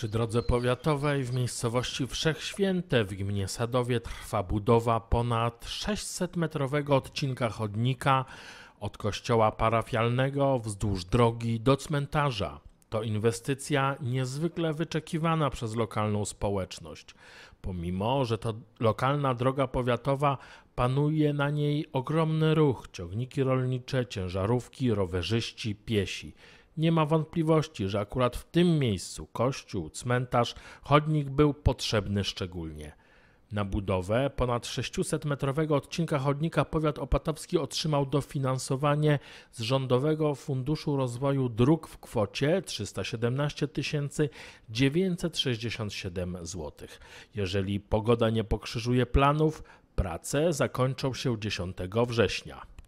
Przy drodze powiatowej w miejscowości Wszechświęte w gminie Sadowie trwa budowa ponad 600-metrowego odcinka chodnika od kościoła parafialnego wzdłuż drogi do cmentarza. To inwestycja niezwykle wyczekiwana przez lokalną społeczność. Pomimo, że to lokalna droga powiatowa, panuje na niej ogromny ruch: ciągniki rolnicze, ciężarówki, rowerzyści, piesi. Nie ma wątpliwości, że akurat w tym miejscu kościół, cmentarz, chodnik był potrzebny szczególnie. Na budowę ponad 600-metrowego odcinka chodnika powiat opatowski otrzymał dofinansowanie z Rządowego Funduszu Rozwoju Dróg w kwocie 317 967 zł. Jeżeli pogoda nie pokrzyżuje planów, prace zakończą się 10 września.